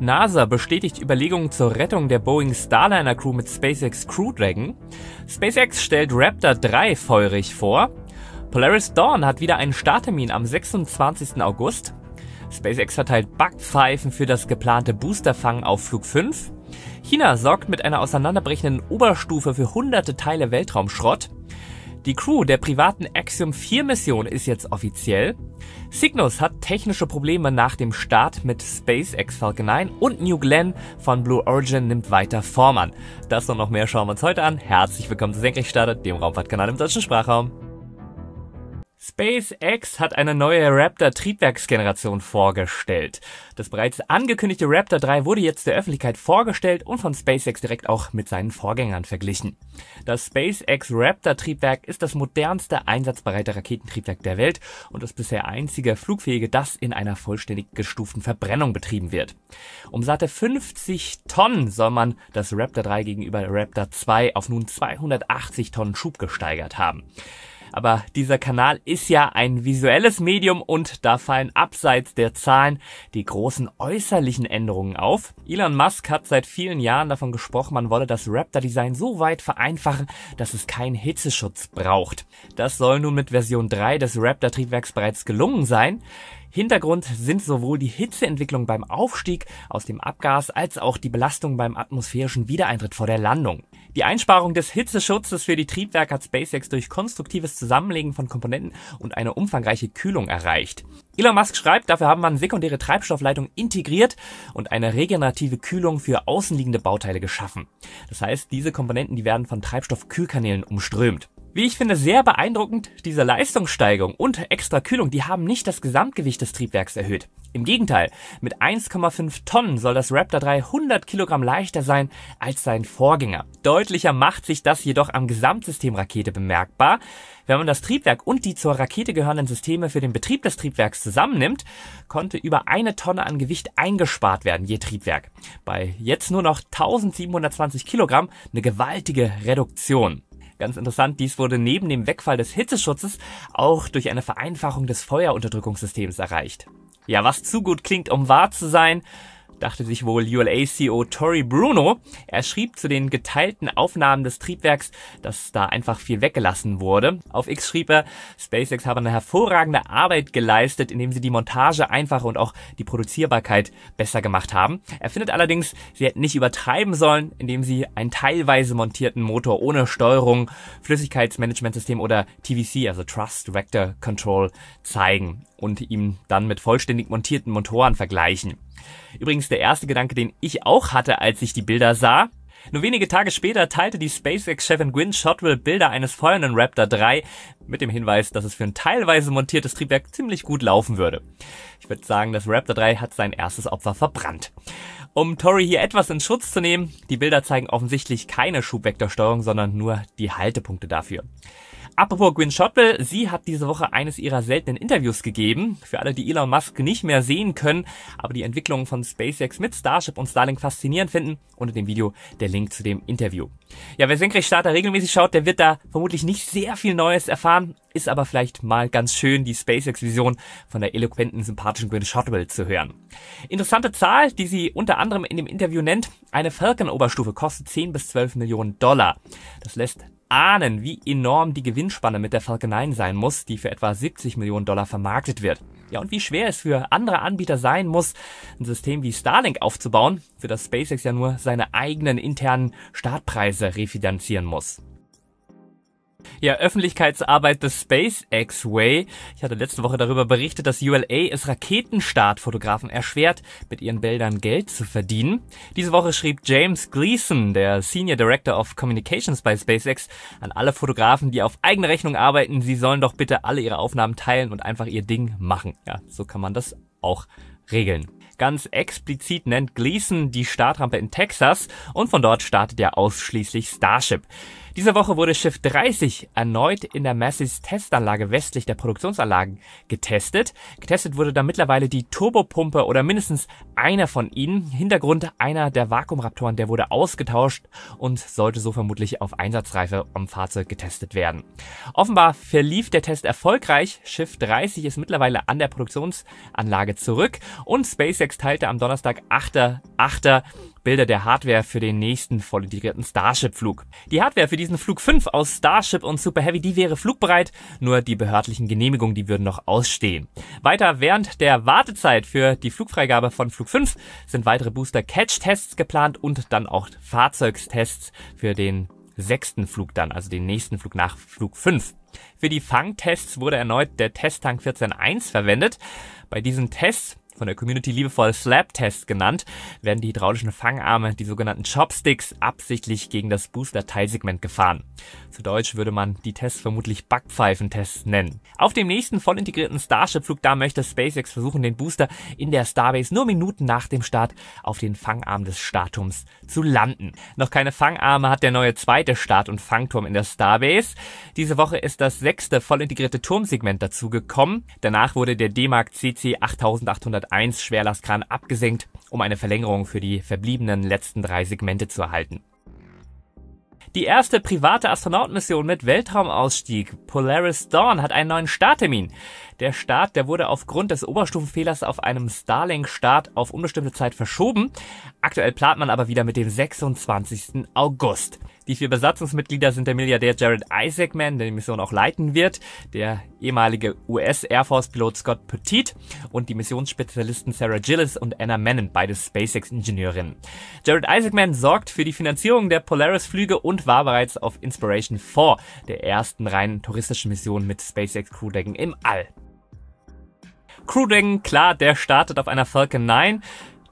NASA bestätigt Überlegungen zur Rettung der Boeing Starliner Crew mit SpaceX Crew Dragon. SpaceX stellt Raptor 3 feurig vor. Polaris Dawn hat wieder einen Starttermin am 26. August. SpaceX verteilt Backpfeifen für das geplante Boosterfang auf Flug 5. China sorgt mit einer auseinanderbrechenden Oberstufe für hunderte Teile Weltraumschrott. Die Crew der privaten Axiom 4 Mission ist jetzt offiziell. Cygnus hat technische Probleme nach dem Start mit SpaceX Falcon 9 und New Glenn von Blue Origin nimmt weiter Form an. Das und noch mehr schauen wir uns heute an. Herzlich willkommen zu Senkrechtstarter, dem Raumfahrtkanal im deutschen Sprachraum. SpaceX hat eine neue Raptor-Triebwerksgeneration vorgestellt. Das bereits angekündigte Raptor 3 wurde jetzt der Öffentlichkeit vorgestellt und von SpaceX direkt auch mit seinen Vorgängern verglichen. Das SpaceX Raptor-Triebwerk ist das modernste einsatzbereite Raketentriebwerk der Welt und das bisher einzige flugfähige, das in einer vollständig gestuften Verbrennung betrieben wird. Um satte 50 Tonnen soll man das Raptor 3 gegenüber Raptor 2 auf nun 280 Tonnen Schub gesteigert haben. Aber dieser Kanal ist ja ein visuelles Medium und da fallen abseits der Zahlen die großen äußerlichen Änderungen auf. Elon Musk hat seit vielen Jahren davon gesprochen, man wolle das Raptor-Design so weit vereinfachen, dass es keinen Hitzeschutz braucht. Das soll nun mit Version 3 des Raptor-Triebwerks bereits gelungen sein. Hintergrund sind sowohl die Hitzeentwicklung beim Aufstieg aus dem Abgas als auch die Belastung beim atmosphärischen Wiedereintritt vor der Landung. Die Einsparung des Hitzeschutzes für die Triebwerke hat SpaceX durch konstruktives Zusammenlegen von Komponenten und eine umfangreiche Kühlung erreicht. Elon Musk schreibt, dafür haben man sekundäre Treibstoffleitung integriert und eine regenerative Kühlung für außenliegende Bauteile geschaffen. Das heißt, diese Komponenten, die werden von Treibstoffkühlkanälen umströmt. Wie ich finde, sehr beeindruckend, diese Leistungssteigerung und extra Kühlung, die haben nicht das Gesamtgewicht des Triebwerks erhöht. Im Gegenteil, mit 1,5 Tonnen soll das Raptor 300 Kilogramm leichter sein als sein Vorgänger. Deutlicher macht sich das jedoch am Gesamtsystem Rakete bemerkbar. Wenn man das Triebwerk und die zur Rakete gehörenden Systeme für den Betrieb des Triebwerks zusammennimmt, konnte über eine Tonne an Gewicht eingespart werden je Triebwerk. Bei jetzt nur noch 1720 Kilogramm eine gewaltige Reduktion. Ganz interessant, dies wurde neben dem Wegfall des Hitzeschutzes auch durch eine Vereinfachung des Feuerunterdrückungssystems erreicht. Ja, was zu gut klingt, um wahr zu sein, dachte sich wohl ULA-CEO Tori Bruno. Er schrieb zu den geteilten Aufnahmen des Triebwerks, dass da einfach viel weggelassen wurde. Auf X schrieb er, SpaceX habe eine hervorragende Arbeit geleistet, indem sie die Montage einfacher und auch die Produzierbarkeit besser gemacht haben. Er findet allerdings, sie hätten nicht übertreiben sollen, indem sie einen teilweise montierten Motor ohne Steuerung, Flüssigkeitsmanagementsystem oder TVC, also Trust Vector Control, zeigen und ihm dann mit vollständig montierten Motoren vergleichen. Übrigens der erste Gedanke, den ich auch hatte, als ich die Bilder sah. Nur wenige Tage später teilte die SpaceX-Chefin Gwynne Shotwell Bilder eines feuernden Raptor 3 mit dem Hinweis, dass es für ein teilweise montiertes Triebwerk ziemlich gut laufen würde. Ich würde sagen, das Raptor 3 hat sein erstes Opfer verbrannt. Um Tori hier etwas in Schutz zu nehmen, die Bilder zeigen offensichtlich keine Schubvektorsteuerung, sondern nur die Haltepunkte dafür. Apropos Gwyn Shotwell, sie hat diese Woche eines ihrer seltenen Interviews gegeben. Für alle, die Elon Musk nicht mehr sehen können, aber die Entwicklungen von SpaceX mit Starship und Starlink faszinierend finden, unter dem Video der Link zu dem Interview. Ja, wer Senkrechtstarter regelmäßig schaut, der wird da vermutlich nicht sehr viel Neues erfahren, ist aber vielleicht mal ganz schön, die SpaceX-Vision von der eloquenten, sympathischen Gwyn Shotwell zu hören. Interessante Zahl, die sie unter anderem in dem Interview nennt, eine Falcon-Oberstufe kostet 10 bis 12 Millionen Dollar. Das lässt ahnen, wie enorm die Gewinnspanne mit der Falcon 9 sein muss, die für etwa 70 Millionen Dollar vermarktet wird. Ja, und wie schwer es für andere Anbieter sein muss, ein System wie Starlink aufzubauen, für das SpaceX ja nur seine eigenen internen Startpreise refinanzieren muss. Ja, Öffentlichkeitsarbeit des SpaceX Way. Ich hatte letzte Woche darüber berichtet, dass ULA es Raketenstartfotografen erschwert, mit ihren Bildern Geld zu verdienen. Diese Woche schrieb James Gleason, der Senior Director of Communications bei SpaceX, an alle Fotografen, die auf eigene Rechnung arbeiten, sie sollen doch bitte alle ihre Aufnahmen teilen und einfach ihr Ding machen. Ja, so kann man das auch regeln. Ganz explizit nennt Gleason die Startrampe in Texas und von dort startet er ausschließlich Starship. Diese Woche wurde Schiff 30 erneut in der Massis Testanlage westlich der Produktionsanlagen getestet. Getestet wurde dann mittlerweile die Turbopumpe oder mindestens einer von ihnen. Hintergrund einer der Vakuumraptoren, der wurde ausgetauscht und sollte so vermutlich auf Einsatzreife am Fahrzeug getestet werden. Offenbar verlief der Test erfolgreich. Schiff 30 ist mittlerweile an der Produktionsanlage zurück und SpaceX teilte am Donnerstag 8.8 Bilder der Hardware für den nächsten voll integrierten Starship-Flug. Die Hardware für diesen Flug 5 aus Starship und Super Heavy, die wäre flugbereit, nur die behördlichen Genehmigungen, die würden noch ausstehen. Weiter während der Wartezeit für die Flugfreigabe von Flug 5 sind weitere Booster-Catch-Tests geplant und dann auch Fahrzeugstests für den sechsten Flug dann, also den nächsten Flug nach Flug 5. Für die Fangtests wurde erneut der Testtank 14.1 verwendet. Bei diesen Tests von der Community liebevoll Slap-Test genannt, werden die hydraulischen Fangarme, die sogenannten Chopsticks, absichtlich gegen das Booster-Teilsegment gefahren. Zu Deutsch würde man die Tests vermutlich backpfeifen nennen. Auf dem nächsten voll integrierten Starship-Flug da möchte SpaceX versuchen, den Booster in der Starbase nur Minuten nach dem Start auf den Fangarm des Startturms zu landen. Noch keine Fangarme hat der neue zweite Start- und Fangturm in der Starbase. Diese Woche ist das sechste voll integrierte Turmsegment dazugekommen. Danach wurde der D-Mark CC 8800 101 Schwerlastkran abgesenkt, um eine Verlängerung für die verbliebenen letzten drei Segmente zu erhalten. Die erste private Astronautenmission mit Weltraumausstieg, Polaris Dawn, hat einen neuen Starttermin. Der Start, der wurde aufgrund des Oberstufenfehlers auf einem Starlink-Start auf unbestimmte Zeit verschoben. Aktuell plant man aber wieder mit dem 26. August. Die vier Besatzungsmitglieder sind der Milliardär Jared Isaacman, der die Mission auch leiten wird, der ehemalige US Air Force Pilot Scott Petit und die Missionsspezialisten Sarah Gillis und Anna Menon, beide SpaceX Ingenieurinnen. Jared Isaacman sorgt für die Finanzierung der Polaris Flüge und war bereits auf Inspiration 4, der ersten rein touristischen Mission mit SpaceX Crew Dragon im All. Crew Dragon, klar, der startet auf einer Falcon 9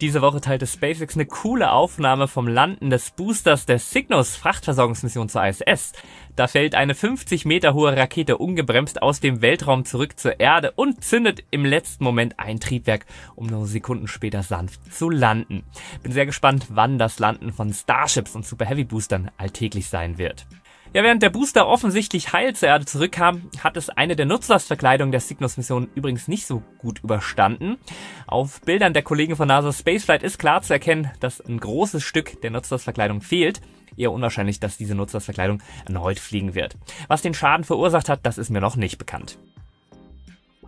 diese Woche teilte SpaceX eine coole Aufnahme vom Landen des Boosters der Cygnus Frachtversorgungsmission zur ISS. Da fällt eine 50 Meter hohe Rakete ungebremst aus dem Weltraum zurück zur Erde und zündet im letzten Moment ein Triebwerk, um nur Sekunden später sanft zu landen. Bin sehr gespannt, wann das Landen von Starships und Super Heavy Boostern alltäglich sein wird. Ja, während der Booster offensichtlich heil zur Erde zurückkam, hat es eine der Nutzlastverkleidungen der Cygnus-Mission übrigens nicht so gut überstanden. Auf Bildern der Kollegen von NASA Spaceflight ist klar zu erkennen, dass ein großes Stück der Nutzlastverkleidung fehlt. Eher unwahrscheinlich, dass diese Nutzlastverkleidung erneut fliegen wird. Was den Schaden verursacht hat, das ist mir noch nicht bekannt.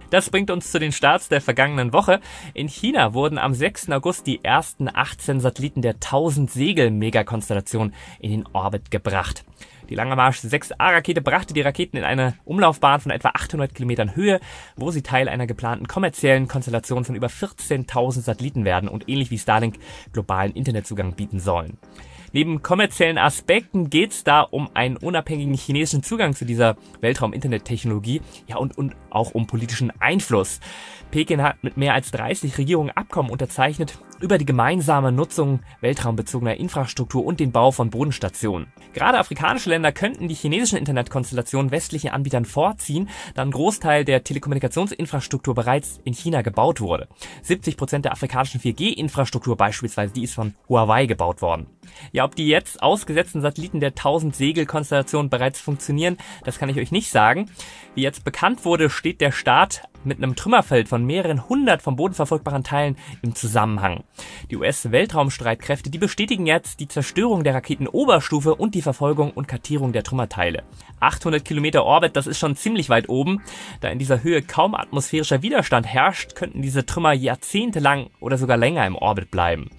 Das bringt uns zu den Starts der vergangenen Woche. In China wurden am 6. August die ersten 18 Satelliten der 1000 Segel Megakonstellation in den Orbit gebracht. Die Lange Marsch 6A-Rakete brachte die Raketen in eine Umlaufbahn von etwa 800 Kilometern Höhe, wo sie Teil einer geplanten kommerziellen Konstellation von über 14.000 Satelliten werden und ähnlich wie Starlink globalen Internetzugang bieten sollen. Neben kommerziellen Aspekten geht es da um einen unabhängigen chinesischen Zugang zu dieser Weltraum-Internet-Technologie ja, und, und auch um politischen Einfluss. Peking hat mit mehr als 30 Regierungen Abkommen unterzeichnet, über die gemeinsame Nutzung weltraumbezogener Infrastruktur und den Bau von Bodenstationen. Gerade afrikanische Länder könnten die chinesischen Internetkonstellationen westlichen Anbietern vorziehen, da ein Großteil der Telekommunikationsinfrastruktur bereits in China gebaut wurde. 70% Prozent der afrikanischen 4G-Infrastruktur beispielsweise, die ist von Huawei gebaut worden. Ja, ob die jetzt ausgesetzten Satelliten der 1000-Segel-Konstellation bereits funktionieren, das kann ich euch nicht sagen. Wie jetzt bekannt wurde, steht der Start mit einem Trümmerfeld von mehreren hundert vom Boden verfolgbaren Teilen im Zusammenhang. Die US-Weltraumstreitkräfte, die bestätigen jetzt die Zerstörung der Raketenoberstufe und die Verfolgung und Kartierung der Trümmerteile. 800 Kilometer Orbit, das ist schon ziemlich weit oben. Da in dieser Höhe kaum atmosphärischer Widerstand herrscht, könnten diese Trümmer jahrzehntelang oder sogar länger im Orbit bleiben.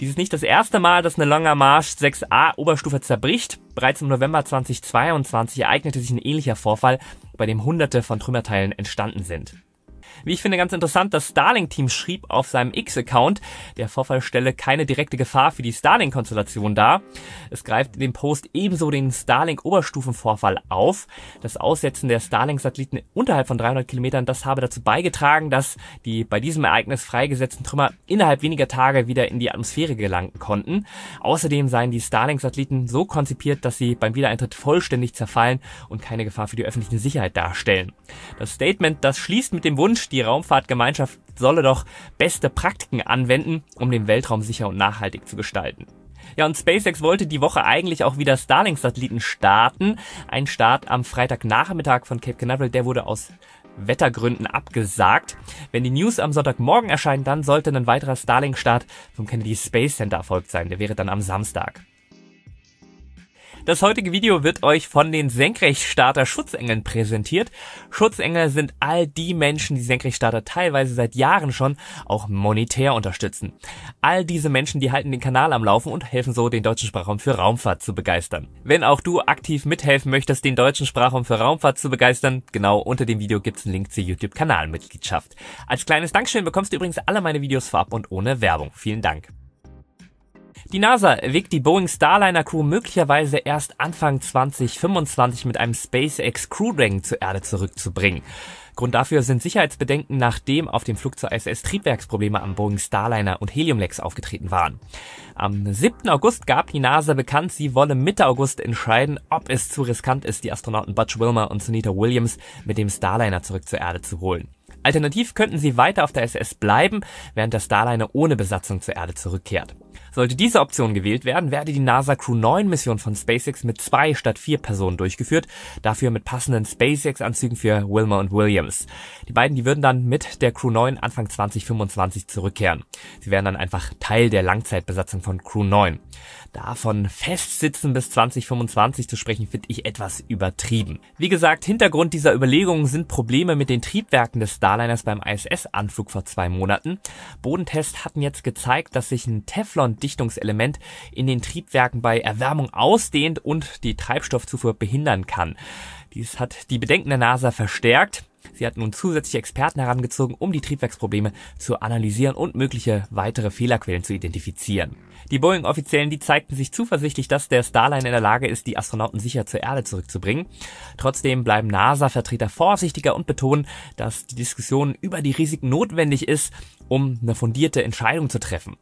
Dies ist nicht das erste Mal, dass eine Longer Marsch 6a Oberstufe zerbricht. Bereits im November 2022 ereignete sich ein ähnlicher Vorfall, bei dem hunderte von Trümmerteilen entstanden sind. Wie ich finde, ganz interessant, das Starlink-Team schrieb auf seinem X-Account, der Vorfall stelle keine direkte Gefahr für die Starlink-Konstellation dar. Es greift in dem Post ebenso den Starlink-Oberstufenvorfall auf. Das Aussetzen der Starlink-Satelliten unterhalb von 300 Kilometern, das habe dazu beigetragen, dass die bei diesem Ereignis freigesetzten Trümmer innerhalb weniger Tage wieder in die Atmosphäre gelangen konnten. Außerdem seien die Starlink-Satelliten so konzipiert, dass sie beim Wiedereintritt vollständig zerfallen und keine Gefahr für die öffentliche Sicherheit darstellen. Das Statement, das schließt mit dem Wunsch, die Raumfahrtgemeinschaft solle doch beste Praktiken anwenden, um den Weltraum sicher und nachhaltig zu gestalten. Ja, und SpaceX wollte die Woche eigentlich auch wieder Starlink-Satelliten starten. Ein Start am Freitagnachmittag von Cape Canaveral, der wurde aus Wettergründen abgesagt. Wenn die News am Sonntagmorgen erscheinen, dann sollte ein weiterer Starlink-Start vom Kennedy Space Center erfolgt sein. Der wäre dann am Samstag. Das heutige Video wird euch von den Senkrechtstarter Schutzengeln präsentiert. Schutzengel sind all die Menschen, die Senkrechtstarter teilweise seit Jahren schon auch monetär unterstützen. All diese Menschen, die halten den Kanal am Laufen und helfen so, den deutschen Sprachraum für Raumfahrt zu begeistern. Wenn auch du aktiv mithelfen möchtest, den deutschen Sprachraum für Raumfahrt zu begeistern, genau unter dem Video gibt's einen Link zur YouTube-Kanalmitgliedschaft. Als kleines Dankeschön bekommst du übrigens alle meine Videos vorab und ohne Werbung. Vielen Dank. Die NASA erwägt die Boeing Starliner Crew möglicherweise erst Anfang 2025 mit einem SpaceX Crew Dragon zur Erde zurückzubringen. Grund dafür sind Sicherheitsbedenken, nachdem auf dem Flug zur ISS Triebwerksprobleme am Boeing Starliner und Heliumlex aufgetreten waren. Am 7. August gab die NASA bekannt, sie wolle Mitte August entscheiden, ob es zu riskant ist, die Astronauten Butch Wilmer und Sunita Williams mit dem Starliner zurück zur Erde zu holen. Alternativ könnten sie weiter auf der ISS bleiben, während der Starliner ohne Besatzung zur Erde zurückkehrt. Sollte diese Option gewählt werden, werde die NASA Crew 9 Mission von SpaceX mit zwei statt vier Personen durchgeführt, dafür mit passenden SpaceX-Anzügen für Wilmer und Williams. Die beiden, die würden dann mit der Crew 9 Anfang 2025 zurückkehren. Sie wären dann einfach Teil der Langzeitbesatzung von Crew 9. Davon festsitzen bis 2025 zu sprechen, finde ich etwas übertrieben. Wie gesagt, Hintergrund dieser Überlegungen sind Probleme mit den Triebwerken des Starliners beim ISS-Anflug vor zwei Monaten. Bodentests hatten jetzt gezeigt, dass sich ein Teflon Wasser- und Dichtungselement in den Triebwerken bei Erwärmung ausdehnt und die Treibstoffzufuhr behindern kann. Dies hat die Bedenken der NASA verstärkt. Sie hat nun zusätzliche Experten herangezogen, um die Triebwerksprobleme zu analysieren und mögliche weitere Fehlerquellen zu identifizieren. Die Boeing-Offiziellen, die zeigten sich zuversichtlich, dass der Starliner in der Lage ist, die Astronauten sicher zur Erde zurückzubringen. Trotzdem bleiben NASA-Vertreter vorsichtiger und betonen, dass die Diskussion über die Risiken notwendig ist, um eine fundierte Entscheidung zu treffen.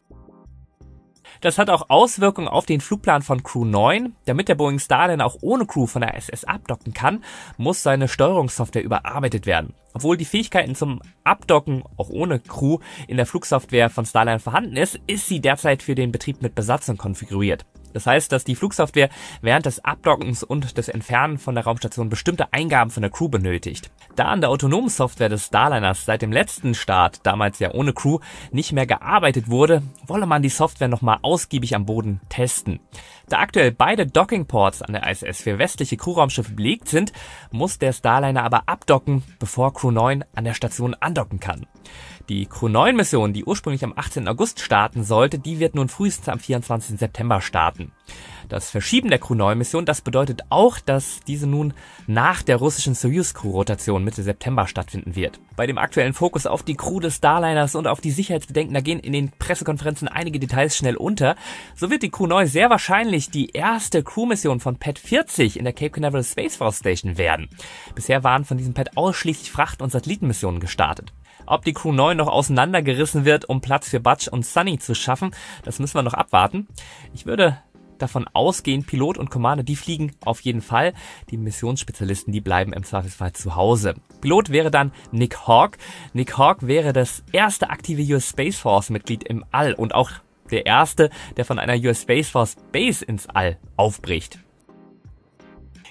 Das hat auch Auswirkungen auf den Flugplan von Crew 9. Damit der Boeing Star denn auch ohne Crew von der SS abdocken kann, muss seine Steuerungssoftware überarbeitet werden. Obwohl die Fähigkeiten zum Abdocken auch ohne Crew in der Flugsoftware von Starliner vorhanden ist, ist sie derzeit für den Betrieb mit Besatzung konfiguriert. Das heißt, dass die Flugsoftware während des Abdockens und des Entfernen von der Raumstation bestimmte Eingaben von der Crew benötigt. Da an der autonomen Software des Starliners seit dem letzten Start, damals ja ohne Crew, nicht mehr gearbeitet wurde, wolle man die Software nochmal ausgiebig am Boden testen. Da aktuell beide Dockingports an der ISS für westliche Crewraumschiffe belegt sind, muss der Starliner aber abdocken, bevor Crew 9 an der Station andocken kann. Die Q9-Mission, die ursprünglich am 18. August starten sollte, die wird nun frühestens am 24. September starten. Das Verschieben der Q9-Mission, das bedeutet auch, dass diese nun nach der russischen Soyuz-Crew-Rotation Mitte September stattfinden wird. Bei dem aktuellen Fokus auf die Crew des Starliners und auf die Sicherheitsbedenken, da gehen in den Pressekonferenzen einige Details schnell unter. So wird die Q9 sehr wahrscheinlich die erste Crew-Mission von Pad 40 in der Cape Canaveral Space Force Station werden. Bisher waren von diesem Pad ausschließlich Fracht- und Satellitenmissionen gestartet. Ob die Crew 9 noch auseinandergerissen wird, um Platz für Butch und Sunny zu schaffen. Das müssen wir noch abwarten. Ich würde davon ausgehen, Pilot und Commander, die fliegen auf jeden Fall. Die Missionsspezialisten, die bleiben im Zweifelsfall zu Hause. Pilot wäre dann Nick Hawk. Nick Hawk wäre das erste aktive US Space Force Mitglied im All und auch der erste, der von einer US Space Force Base ins All aufbricht.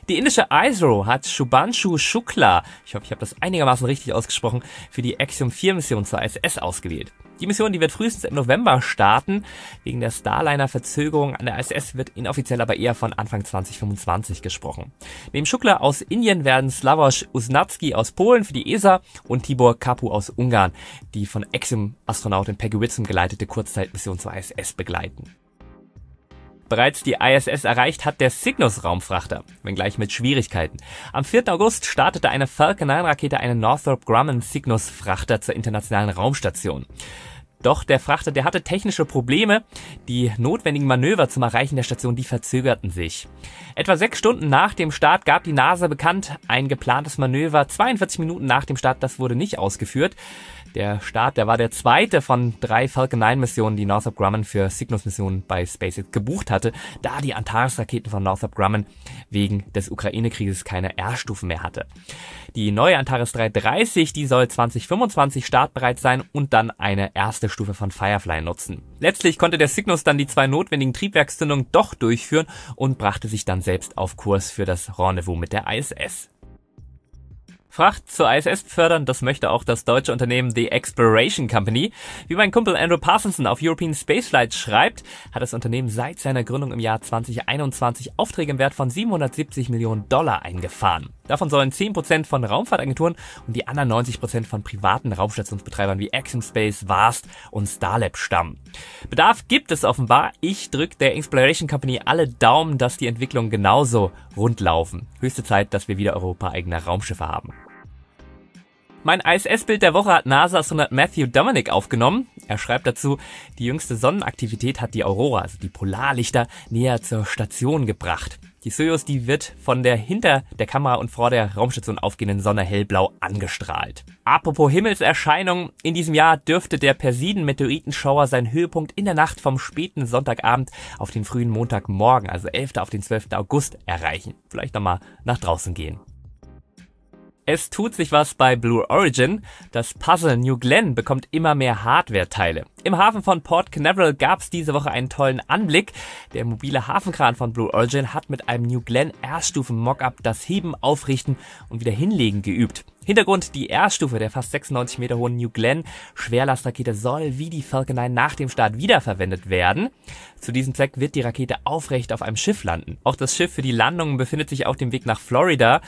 Die indische ISRO hat Shubanshu Shukla, ich hoffe, ich habe das einigermaßen richtig ausgesprochen, für die Axiom 4 Mission zur ISS ausgewählt. Die Mission, die wird frühestens im November starten. Wegen der Starliner-Verzögerung an der ISS wird inoffiziell aber eher von Anfang 2025 gesprochen. Neben Schukla aus Indien werden Slavoj Usnatski aus Polen für die ESA und Tibor Kapu aus Ungarn die von Exim-Astronautin Peggy Whitson geleitete Kurzzeitmission zur ISS begleiten. Bereits die ISS erreicht hat der Cygnus-Raumfrachter, wenngleich mit Schwierigkeiten. Am 4. August startete eine Falcon 9-Rakete einen Northrop Grumman Cygnus-Frachter zur internationalen Raumstation. Doch der Frachter, der hatte technische Probleme. Die notwendigen Manöver zum Erreichen der Station, die verzögerten sich. Etwa sechs Stunden nach dem Start gab die NASA bekannt, ein geplantes Manöver 42 Minuten nach dem Start, das wurde nicht ausgeführt. Der Start, der war der zweite von drei Falcon 9 Missionen, die Northrop Grumman für Cygnus Missionen bei SpaceX gebucht hatte, da die Antares Raketen von Northrop Grumman wegen des Ukraine-Krieges keine R-Stufen mehr hatte. Die neue Antares 330, die soll 2025 startbereit sein und dann eine erste Stufe von Firefly nutzen. Letztlich konnte der Cygnus dann die zwei notwendigen Triebwerkszündungen doch durchführen und brachte sich dann selbst auf Kurs für das Rendezvous mit der ISS. Fracht zur ISS fördern, das möchte auch das deutsche Unternehmen The Exploration Company. Wie mein Kumpel Andrew Parsonson auf European Spaceflight schreibt, hat das Unternehmen seit seiner Gründung im Jahr 2021 Aufträge im Wert von 770 Millionen Dollar eingefahren. Davon sollen 10% von Raumfahrtagenturen und die anderen 90% von privaten Raumstationsbetreibern wie Axiom Space, VAST und Starlab stammen. Bedarf gibt es offenbar. Ich drücke der Exploration Company alle Daumen, dass die Entwicklungen genauso rund laufen. Höchste Zeit, dass wir wieder Europa eigener Raumschiffe haben. Mein ISS-Bild der Woche hat NASA-Astronaut Matthew Dominic aufgenommen. Er schreibt dazu, die jüngste Sonnenaktivität hat die Aurora, also die Polarlichter, näher zur Station gebracht. Die Soyuz, die wird von der hinter der Kamera und vor der Raumstation aufgehenden Sonne hellblau angestrahlt. Apropos Himmelserscheinung, in diesem Jahr dürfte der Persiden-Meteoritenschauer seinen Höhepunkt in der Nacht vom späten Sonntagabend auf den frühen Montagmorgen, also 11. auf den 12. August, erreichen. Vielleicht nochmal nach draußen gehen. Es tut sich was bei Blue Origin. Das Puzzle New Glenn bekommt immer mehr Hardware-Teile. Im Hafen von Port Canaveral gab es diese Woche einen tollen Anblick. Der mobile Hafenkran von Blue Origin hat mit einem New Glenn Erststufen-Mockup das Heben, Aufrichten und wieder Hinlegen geübt. Hintergrund die Erststufe der fast 96 Meter hohen New Glenn Schwerlastrakete soll wie die Falcon 9 nach dem Start wiederverwendet werden. Zu diesem Zweck wird die Rakete aufrecht auf einem Schiff landen. Auch das Schiff für die Landungen befindet sich auf dem Weg nach Florida.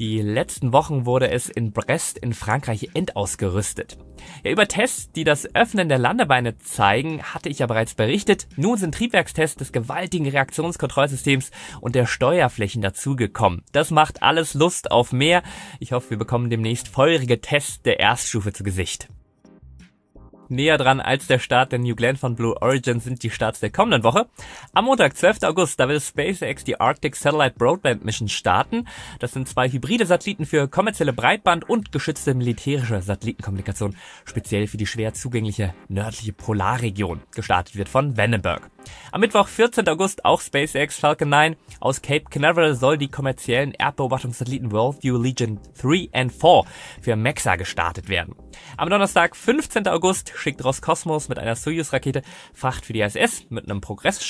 Die letzten Wochen wurde es in Brest in Frankreich endausgerüstet. Ja, über Tests, die das Öffnen der Landebeine zeigen, hatte ich ja bereits berichtet. Nun sind Triebwerkstests des gewaltigen Reaktionskontrollsystems und der Steuerflächen dazugekommen. Das macht alles Lust auf mehr. Ich hoffe, wir bekommen demnächst feurige Tests der Erststufe zu Gesicht. Näher dran als der Start der New Glenn von Blue Origin sind die Starts der kommenden Woche. Am Montag, 12. August, da will SpaceX die Arctic Satellite Broadband Mission starten. Das sind zwei hybride Satelliten für kommerzielle Breitband- und geschützte militärische Satellitenkommunikation, speziell für die schwer zugängliche nördliche Polarregion. Gestartet wird von Vandenberg. Am Mittwoch, 14. August, auch SpaceX Falcon 9 aus Cape Canaveral soll die kommerziellen Erdbeobachtungssatelliten Worldview Legion 3 and 4 für MEXA gestartet werden. Am Donnerstag, 15. August, schickt Roskosmos mit einer Soyuz-Rakete Fracht für die ISS mit einem progress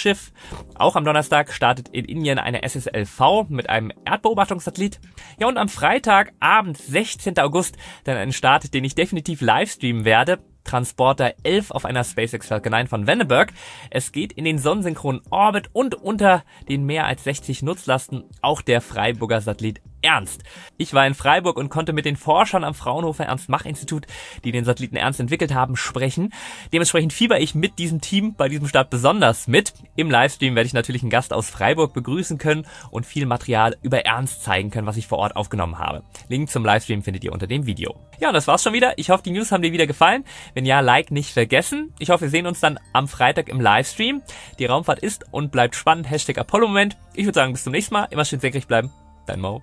Auch am Donnerstag startet in Indien eine SSLV mit einem Erdbeobachtungssatellit. Ja, und am Freitagabend, 16. August, dann ein Start, den ich definitiv livestreamen werde. Transporter 11 auf einer SpaceX Falcon 9 von Vandenberg. Es geht in den sonnensynchronen Orbit und unter den mehr als 60 Nutzlasten auch der Freiburger Satellit Ernst. Ich war in Freiburg und konnte mit den Forschern am Fraunhofer Ernst-Mach-Institut, die den Satelliten Ernst entwickelt haben, sprechen. Dementsprechend fieber ich mit diesem Team bei diesem Start besonders mit. Im Livestream werde ich natürlich einen Gast aus Freiburg begrüßen können und viel Material über Ernst zeigen können, was ich vor Ort aufgenommen habe. Link zum Livestream findet ihr unter dem Video. Ja, und das war's schon wieder. Ich hoffe, die News haben dir wieder gefallen. Wenn ja, Like nicht vergessen. Ich hoffe, wir sehen uns dann am Freitag im Livestream. Die Raumfahrt ist und bleibt spannend. Hashtag Apollo-Moment. Ich würde sagen, bis zum nächsten Mal. Immer schön senkrecht bleiben. Dein Mo.